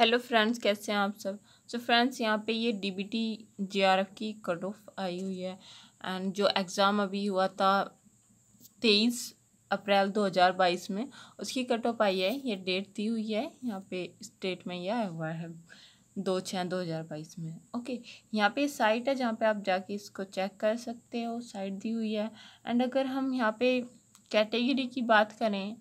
Hello friends कैसे हैं आप सब सो फ्रेंड्स यहाँ पे ये डीबीटी जीआरएफ की कट ऑफ आई हुई है एंड जो एग्ज़ाम अभी हुआ था तेईस अप्रैल दो हज़ार बाईस में उसकी कट ऑफ आई है ये डेट दी हुई है यहाँ पे स्टेट में यह आया हुआ है दो छः दो हज़ार बाईस में ओके यहाँ पे साइट है जहाँ पे आप जाके इसको चेक कर सकते हो साइट दी हुई है एंड अगर हम यहाँ पे कैटेगरी की बात करें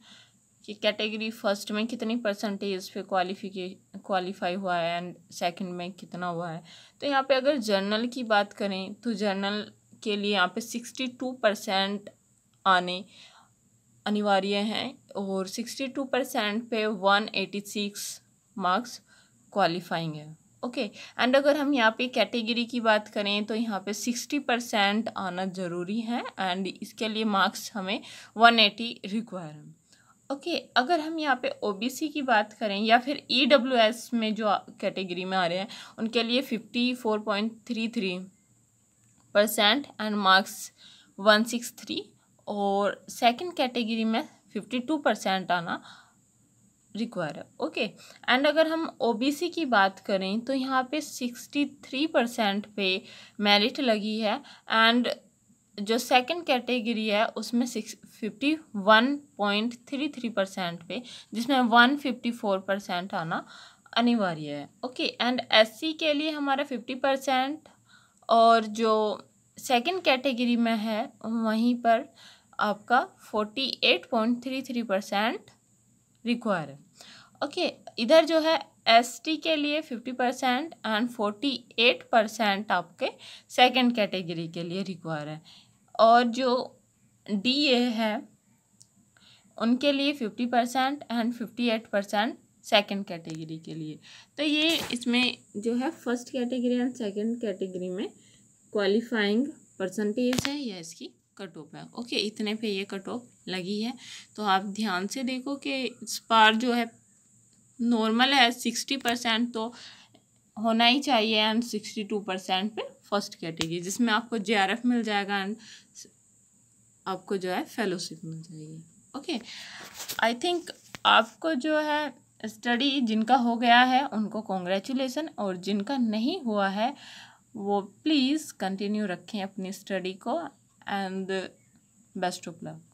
कि कैटेगरी फर्स्ट में कितनी परसेंटेज पे क्वालिफिके क्वालिफाई हुआ है एंड सेकंड में कितना हुआ है तो यहाँ पे अगर जर्नल की बात करें तो जर्नल के लिए यहाँ पे सिक्सटी टू परसेंट आने अनिवार्य हैं और सिक्सटी टू परसेंट पे one eighty six marks qualifying है ओके okay. एंड अगर हम यहाँ पे कैटेगरी की बात करें तो यहाँ पे सिक्सटी परसेंट आना ज़रूरी है एंड इसके लिए मार्क्स हमें वन एटी रिक्वायर है ओके okay, अगर हम यहाँ पे ओबीसी की बात करें या फिर ईडब्ल्यूएस e में जो कैटेगरी में आ रहे हैं उनके लिए fifty four point three three percent and marks one six three और सेकंड कैटेगरी में फिफ्टी टू परसेंट आना रिक्वायर है ओके एंड अगर हम ओबीसी की बात करें तो यहाँ पे सिक्सटी थ्री परसेंट पे मेरिट लगी है एंड जो सेकंड कैटेगरी है उसमें six fifty one point three three percent पे जिसमें वन फिफ्टी फोर परसेंट आना अनिवार्य है ओके एंड एससी के लिए हमारा फिफ्टी परसेंट और जो सेकंड कैटेगरी में है वहीं पर आपका forty eight point three three percent require है ओके okay, इधर जो है एसटी के लिए fifty percent and forty eight percent आपके सेकेंड कैटेगरी के लिए रिक्वायर है और जो डी ए है उनके लिए fifty percent and fifty eight percent second category के लिए तो ये इसमें जो है first category and second category में क्वालिफाइंग परसेंटेज है या इसकी कट ऑफ है ओके इतने पे ये कट ऑफ लगी है तो आप ध्यान से देखो कि इस बार जो है नॉर्मल है सिक्सटी परसेंट तो होना ही चाहिए एंड सिक्सटी टू परसेंट पे फर्स्ट कैटेगरी जिसमें आपको जे आर एफ मिल जाएगा एंड आपको जो है फेलोशिप मिल जाएगी ओके आई थिंक आपको जो है स्टडी जिनका हो गया है उनको कॉन्ग्रेचुलेसन और जिनका नहीं हुआ है वो प्लीज़ कंटिन्यू रखें अपनी स्टडी को एंड बेस्ट ऑफ लक